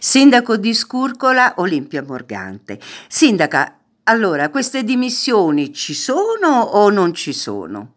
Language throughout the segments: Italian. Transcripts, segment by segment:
Sindaco di Scurcola, Olimpia Morgante. Sindaca, allora, queste dimissioni ci sono o non ci sono?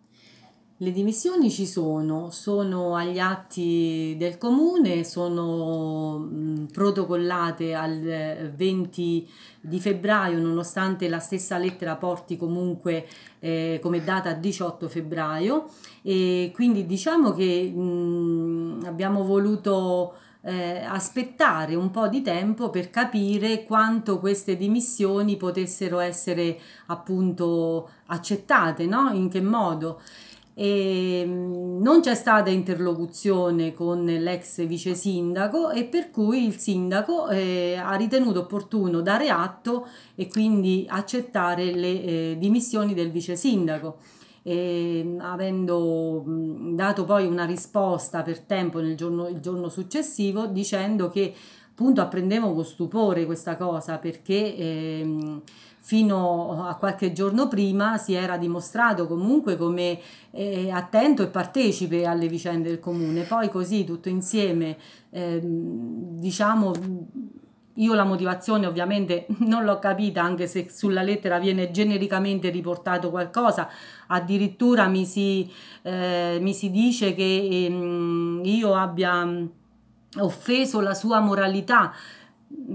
Le dimissioni ci sono, sono agli atti del comune, sono protocollate al 20 eh, di febbraio, nonostante la stessa lettera porti comunque eh, come data 18 febbraio. E quindi diciamo che mh, abbiamo voluto eh, aspettare un po' di tempo per capire quanto queste dimissioni potessero essere appunto accettate, no? in che modo. E ehm, non c'è stata interlocuzione con l'ex vice sindaco e per cui il sindaco eh, ha ritenuto opportuno dare atto e quindi accettare le eh, dimissioni del vice sindaco e avendo dato poi una risposta per tempo nel giorno, il giorno successivo dicendo che appunto apprendevo con stupore questa cosa perché ehm, fino a qualche giorno prima si era dimostrato comunque come eh, attento e partecipe alle vicende del comune poi così tutto insieme ehm, diciamo io la motivazione ovviamente non l'ho capita, anche se sulla lettera viene genericamente riportato qualcosa, addirittura mi si, eh, mi si dice che ehm, io abbia mm, offeso la sua moralità,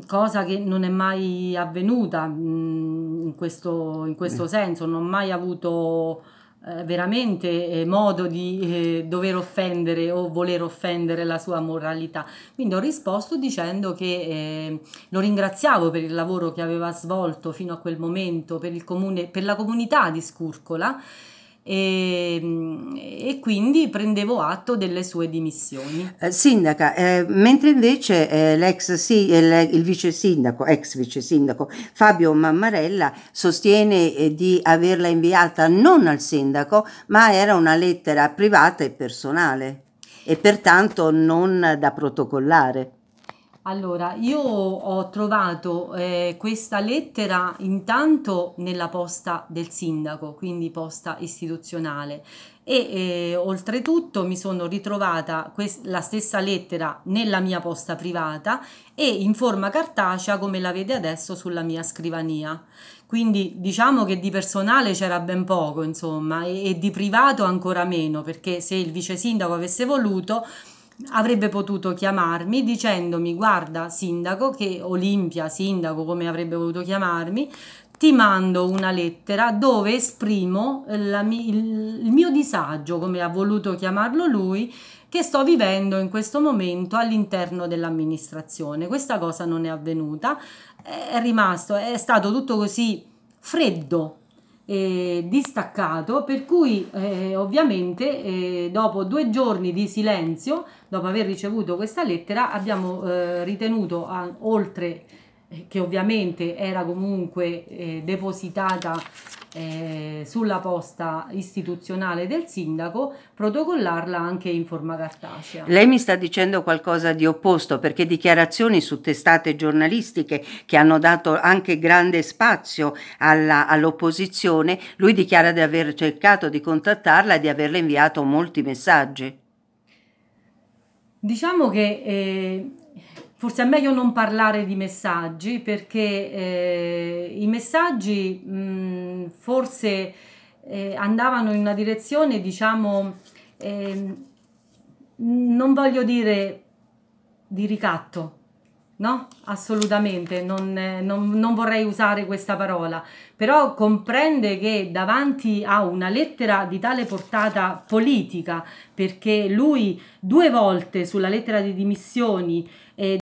cosa che non è mai avvenuta mm, in questo, in questo mm. senso, non ho mai avuto eh, veramente eh, modo di eh, dover offendere o voler offendere la sua moralità. Quindi ho risposto dicendo che eh, lo ringraziavo per il lavoro che aveva svolto fino a quel momento per, comune, per la comunità di Scurcola e, ehm, e, quindi prendevo atto delle sue dimissioni. Eh, sindaca, eh, mentre invece eh, l'ex si, eh, il vice sindaco, ex vice sindaco Fabio Mammarella sostiene eh, di averla inviata non al sindaco, ma era una lettera privata e personale e pertanto non da protocollare. Allora, io ho trovato eh, questa lettera intanto nella posta del sindaco, quindi posta istituzionale e eh, oltretutto mi sono ritrovata la stessa lettera nella mia posta privata e in forma cartacea come la vede adesso sulla mia scrivania. Quindi diciamo che di personale c'era ben poco, insomma, e, e di privato ancora meno, perché se il vice sindaco avesse voluto avrebbe potuto chiamarmi dicendomi guarda sindaco che Olimpia sindaco come avrebbe voluto chiamarmi ti mando una lettera dove esprimo la, il, il mio disagio come ha voluto chiamarlo lui che sto vivendo in questo momento all'interno dell'amministrazione questa cosa non è avvenuta è rimasto è stato tutto così freddo eh, distaccato per cui eh, ovviamente eh, dopo due giorni di silenzio dopo aver ricevuto questa lettera abbiamo eh, ritenuto a, oltre eh, che ovviamente era comunque eh, depositata eh, sulla posta istituzionale del sindaco, protocollarla anche in forma cartacea. Lei mi sta dicendo qualcosa di opposto perché dichiarazioni su testate giornalistiche che hanno dato anche grande spazio all'opposizione, all lui dichiara di aver cercato di contattarla e di averle inviato molti messaggi. Diciamo che eh, Forse è meglio non parlare di messaggi perché eh, i messaggi mh, mm, forse eh, andavano in una direzione, diciamo, eh, non voglio dire di ricatto, no? Assolutamente, non, non, non, vorrei usare questa parola, però comprende che davanti a una lettera di tale portata politica, perché lui due volte sulla lettera di dimissioni eh,